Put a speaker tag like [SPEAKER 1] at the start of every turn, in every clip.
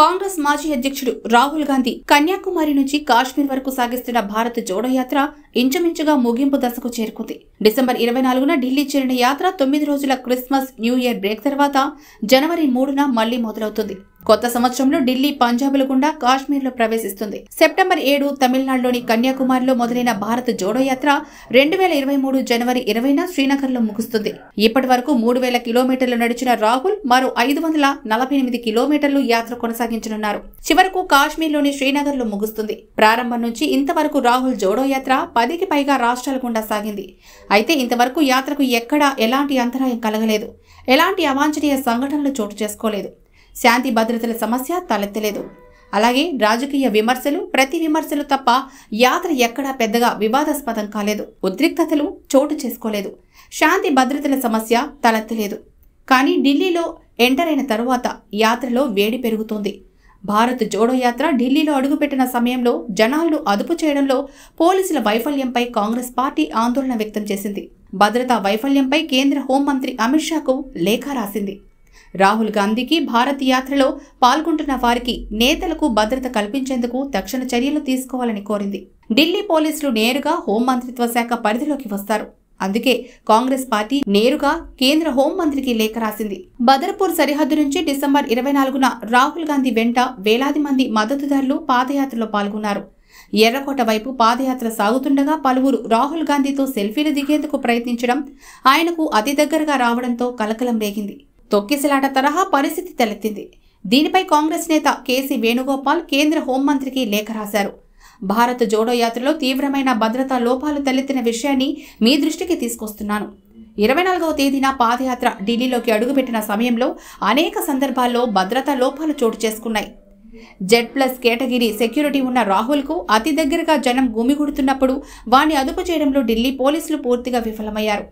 [SPEAKER 1] కాంగ్రెస్ మాజీ అధ్యక్షుడు రాహుల్ గాంధీ కన్యాకుమారి నుంచి కాశ్మీర్ వరకు సాగిస్తున్న భారత్ జోడో యాత్ర ఇంచుమించుగా ముగింపు దశకు చేరుకుంది డిసెంబర్ ఇరవై నాలుగున ఢిల్లీ చేరిన యాత్ర తొమ్మిది రోజుల క్రిస్మస్ న్యూ ఇయర్ బ్రేక్ తర్వాత జనవరి మూడున మళ్లీ మొదలవుతుంది కొత్త సంవత్సరంలో ఢిల్లీ పంజాబ్ల గుండా కాశ్మీర్లో ప్రవేశిస్తుంది సెప్టెంబర్ ఏడు తమిళనాడులోని కన్యాకుమారిలో మొదలైన భారత్ జోడో యాత్ర రెండు వేల ఇరవై మూడు జనవరి ఇరవైన శ్రీనగర్లో ముగుస్తుంది ఇప్పటి వరకు మూడు వేల కిలోమీటర్లు నడిచిన రాహుల్ మరో ఐదు వందల నలభై ఎనిమిది కిలోమీటర్లు యాత్ర కొనసాగించనున్నారు చివరకు కాశ్మీర్లోని శ్రీనగర్లో ముగుస్తుంది ప్రారంభం నుంచి ఇంతవరకు రాహుల్ జోడో యాత్ర పదికి పైగా రాష్ట్రాల గుండా సాగింది అయితే ఇంతవరకు యాత్రకు ఎక్కడా ఎలాంటి అంతరాయం కలగలేదు ఎలాంటి అవాంఛనీయ సంఘటనలు చోటు చేసుకోలేదు శాంతి భద్రతల సమస్య తలెత్తలేదు అలాగే రాజకీయ విమర్శలు ప్రతి విమర్శలు తప్ప యాత్ర ఎక్కడా పెద్దగా వివాదాస్పదం కాలేదు ఉద్రిక్తతలు చోటు చేసుకోలేదు శాంతి భద్రతల సమస్య తలెత్తలేదు కానీ ఢిల్లీలో ఎంటర్ అయిన తరువాత యాత్రలో వేడి పెరుగుతుంది భారత్ జోడో యాత్ర ఢిల్లీలో అడుగుపెట్టిన సమయంలో జనాలను అదుపు చేయడంలో పోలీసుల వైఫల్యంపై కాంగ్రెస్ పార్టీ ఆందోళన వ్యక్తం చేసింది భద్రతా వైఫల్యంపై కేంద్ర హోంమంత్రి అమిత్ షాకు లేఖ రాసింది రాహుల్ గాంధీకి భారత్ యాత్రలో పాల్గొంటున్న వారికి నేతలకు భద్రత కల్పించేందుకు తక్షణ చర్యలు తీసుకోవాలని కోరింది ఢిల్లీ పోలీసులు నేరుగా హోంమంత్రిత్వ శాఖ పరిధిలోకి వస్తారు అందుకే కాంగ్రెస్ పార్టీ నేరుగా కేంద్ర హోంమంత్రికి లేఖ రాసింది బదర్పూర్ సరిహద్దు నుంచి డిసెంబర్ ఇరవై నాలుగున రాహుల్ గాంధీ వెంట వేలాది మంది మద్దతుదారులు పాదయాత్రలో పాల్గొన్నారు ఎర్రకోట వైపు పాదయాత్ర సాగుతుండగా పలువురు రాహుల్ గాంధీతో సెల్ఫీలు దిగేందుకు ప్రయత్నించడం ఆయనకు అతి దగ్గరగా రావడంతో కలకలం రేగింది తొక్కిసలాట తరహా పరిస్థితి తలెత్తింది దీనిపై కాంగ్రెస్ నేత కేసీ వేణుగోపాల్ కేంద్ర హోంమంత్రికి లేఖ రాశారు భారత జోడో యాత్రలో తీవ్రమైన భద్రతా లోపాలు తలెత్తిన విషయాన్ని మీ దృష్టికి తీసుకొస్తున్నాను ఇరవై నాలుగవ తేదీన పాదయాత్ర ఢిల్లీలోకి అడుగుపెట్టిన సమయంలో అనేక సందర్భాల్లో భద్రతా లోపాలు చోటు చేసుకున్నాయి జెడ్ ప్లస్ కేటగిరీ సెక్యూరిటీ ఉన్న రాహుల్కు అతి దగ్గరగా జనం గుమిగుడుతున్నప్పుడు వాణ్ణి అదుపు చేయడంలో ఢిల్లీ పోలీసులు పూర్తిగా విఫలమయ్యారు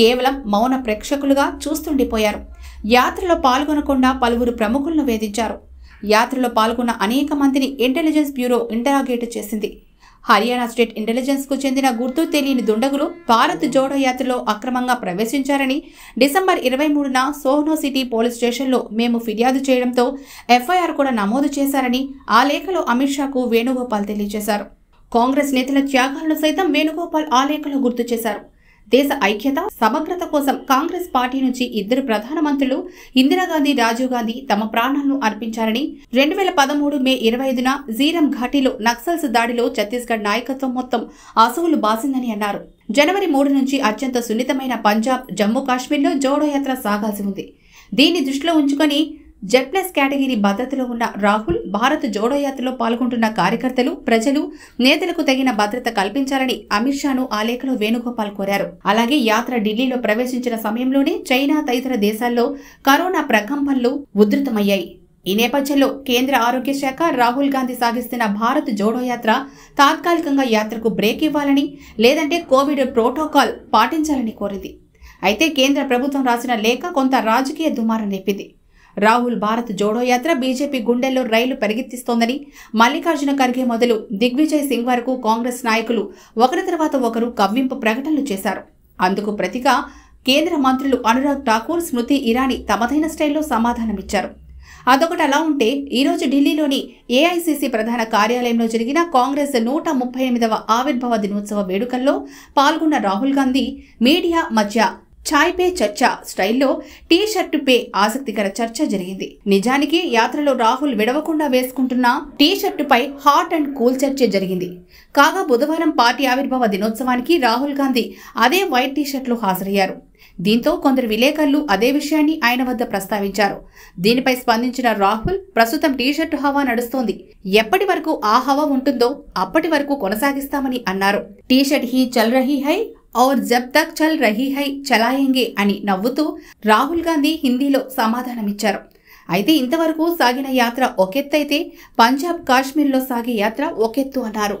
[SPEAKER 1] కేవలం మౌన ప్రేక్షకులుగా చూస్తుండిపోయారు యాత్రలో పాల్గొనకుండా పలువురు ప్రముఖులను వేధించారు యాత్రలో పాల్గొన్న అనేక మందిని ఇంటెలిజెన్స్ బ్యూరో ఇంటరాగేట్ చేసింది హర్యానా స్టేట్ ఇంటెలిజెన్స్కు చెందిన గుర్తు తెలియని దుండగులు భారత్ జోడో యాత్రలో అక్రమంగా ప్రవేశించారని డిసెంబర్ ఇరవై మూడున సోహ్నో సిటీ పోలీస్ స్టేషన్లో మేము ఫిర్యాదు చేయడంతో ఎఫ్ఐఆర్ కూడా నమోదు చేశారని ఆ లేఖలో అమిత్ షాకు వేణుగోపాల్ తెలియజేశారు కాంగ్రెస్ నేతల త్యాగాలను సైతం వేణుగోపాల్ ఆ లేఖలో గుర్తు చేశారు దేశ ఐక్యత సమగ్రత కోసం కాంగ్రెస్ పార్టీ నుంచి ఇద్దరు ప్రధానమంత్రులు ఇందిరాగాంధీ రాజీవ్ గాంధీ తమ ప్రాణాలను అర్పించారని రెండు వేల పదమూడు మే ఇరవై ఐదున జీరం ఘాటీలో నక్సల్స్ దాడిలో ఛత్తీస్గఢ్ నాయకత్వం మొత్తం అసువులు బాసిందని అన్నారు జనవరి మూడు నుంచి అత్యంత సున్నితమైన పంజాబ్ జమ్మూ కాశ్మీర్లో జోడో యాత్ర సాగాల్సి ఉంది దీన్ని దృష్టిలో ఉంచుకొని జెడ్ ప్లస్ కేటగిరీ భద్రతలో ఉన్న రాహుల్ భారత్ జోడో యాత్రలో పాల్గొంటున్న కార్యకర్తలు ప్రజలు నేతలకు తగిన భద్రత కల్పించాలని అమిత్ షాను ఆ లేఖలో వేణుగోపాల్ కోరారు అలాగే యాత్ర ఢిల్లీలో ప్రవేశించిన సమయంలోనే చైనా తదితర దేశాల్లో కరోనా ప్రకంపనలు ఉధృతమయ్యాయి ఈ నేపథ్యంలో కేంద్ర ఆరోగ్య శాఖ రాహుల్ గాంధీ సాగిస్తున్న భారత్ జోడో యాత్ర తాత్కాలికంగా యాత్రకు బ్రేక్ ఇవ్వాలని లేదంటే కోవిడ్ ప్రోటోకాల్ పాటించాలని కోరింది అయితే కేంద్ర ప్రభుత్వం రాసిన లేఖ కొంత రాజకీయ దుమారం రేపింది రాహుల్ భారత్ జోడో యాత్ర బీజేపీ గుండెల్లో రైలు పరిగెత్తిస్తోందని మల్లికార్జున ఖర్గే మొదలు దిగ్విజయ్ సింగ్ వరకు కాంగ్రెస్ నాయకులు ఒకరి తర్వాత ఒకరు కవ్వింపు ప్రకటనలు చేశారు అందుకు ప్రతిగా కేంద్ర మంత్రులు అనురాగ్ ఠాకూర్ స్మృతి ఇరానీ తమదైన స్టైల్లో సమాధానమిచ్చారు అదొకటి అలా ఉంటే ఈరోజు ఢిల్లీలోని ఏఐసీసీ ప్రధాన కార్యాలయంలో జరిగిన కాంగ్రెస్ నూట ముప్పై ఎనిమిదవ ఆవిర్భావ దినోత్సవ వేడుకల్లో పాల్గొన్న రాహుల్ గాంధీ మీడియా మధ్య ఛాయ్ పే చర్చ స్టైల్లో టీ షర్టు పే ఆసక్తికర చర్చ జరిగింది నిజానికి యాత్రలో రాహుల్ విడవకుండా వేసుకుంటున్న టీ షర్టుపై హాట్ అండ్ కూల్ చర్చ జరిగింది కాగా బుధవారం పార్టీ ఆవిర్భావ దినోత్సవానికి రాహుల్ గాంధీ అదే వైట్ టీ షర్ట్లు హాజరయ్యారు దీంతో కొందరు విలేకరులు అదే విషయాన్ని ఆయన వద్ద ప్రస్తావించారు దీనిపై స్పందించిన రాహుల్ ప్రస్తుతం టీషర్టు హవా నడుస్తోంది ఎప్పటి వరకు ఆ హవా ఉంటుందో అప్పటి వరకు కొనసాగిస్తామని అన్నారు టీషర్ట్ హీ చల్ రహీ హై ఔర్ జబ్ తక్ చల్ రహీ హై చలాయంగే అని నవ్వుతూ రాహుల్ గాంధీ హిందీలో సమాధానమిచ్చారు అయితే ఇంతవరకు సాగిన యాత్ర ఒకెత్తైతే పంజాబ్ కాశ్మీర్లో సాగే యాత్ర ఒకెత్తు అన్నారు